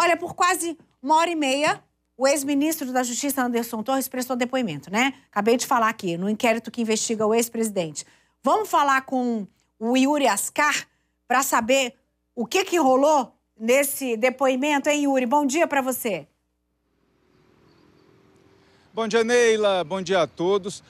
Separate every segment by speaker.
Speaker 1: Olha, por quase uma hora e meia, o ex-ministro da Justiça, Anderson Torres, prestou depoimento, né? Acabei de falar aqui, no inquérito que investiga o ex-presidente. Vamos falar com o Yuri Ascar para saber o que, que rolou nesse depoimento, hein, Yuri? Bom dia para você. Bom dia, Neila. Bom dia a todos.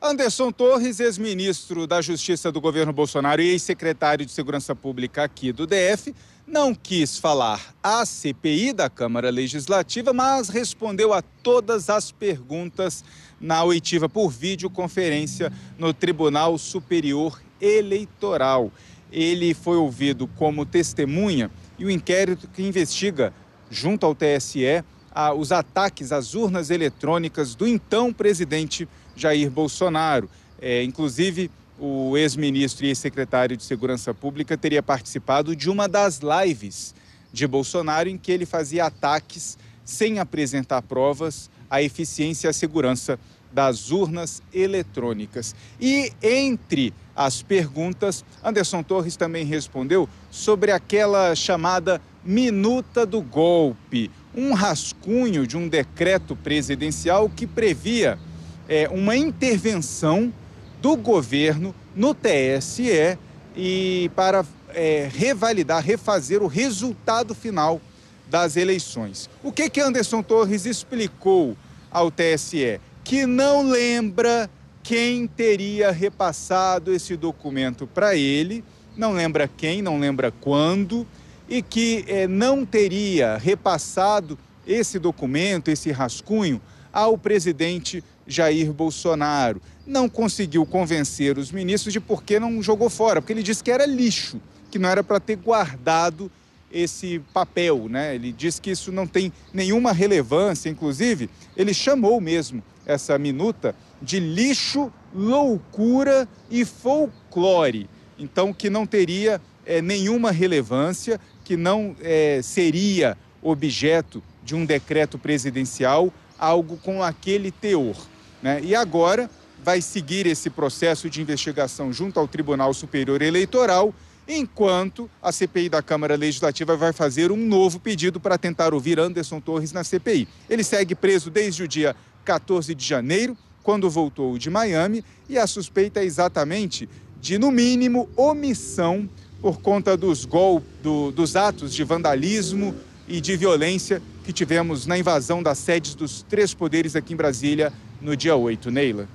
Speaker 1: Anderson Torres, ex-ministro da Justiça do governo Bolsonaro e ex-secretário de Segurança Pública aqui do DF, não quis falar à CPI da Câmara Legislativa, mas respondeu a todas as perguntas na oitiva por videoconferência no Tribunal Superior Eleitoral. Ele foi ouvido como testemunha e o inquérito que investiga, junto ao TSE, a, os ataques às urnas eletrônicas do então presidente Jair Bolsonaro. É, inclusive, o ex-ministro e ex-secretário de Segurança Pública teria participado de uma das lives de Bolsonaro em que ele fazia ataques sem apresentar provas à eficiência e à segurança das urnas eletrônicas. E entre as perguntas, Anderson Torres também respondeu sobre aquela chamada minuta do golpe, um rascunho de um decreto presidencial que previa é, uma intervenção do governo no TSE e para é, revalidar, refazer o resultado final das eleições. O que que Anderson Torres explicou ao TSE? Que não lembra quem teria repassado esse documento para ele, não lembra quem, não lembra quando, e que eh, não teria repassado esse documento, esse rascunho, ao presidente Jair Bolsonaro. Não conseguiu convencer os ministros de por que não jogou fora, porque ele disse que era lixo, que não era para ter guardado esse papel, né? Ele diz que isso não tem nenhuma relevância, inclusive, ele chamou mesmo essa minuta de lixo, loucura e folclore. Então, que não teria é, nenhuma relevância, que não é, seria objeto de um decreto presidencial, algo com aquele teor. Né? E agora vai seguir esse processo de investigação junto ao Tribunal Superior Eleitoral, enquanto a CPI da Câmara Legislativa vai fazer um novo pedido para tentar ouvir Anderson Torres na CPI. Ele segue preso desde o dia 14 de janeiro, quando voltou de Miami, e a suspeita é exatamente de, no mínimo, omissão por conta dos, gol, do, dos atos de vandalismo e de violência que tivemos na invasão das sedes dos três poderes aqui em Brasília no dia 8. Neila.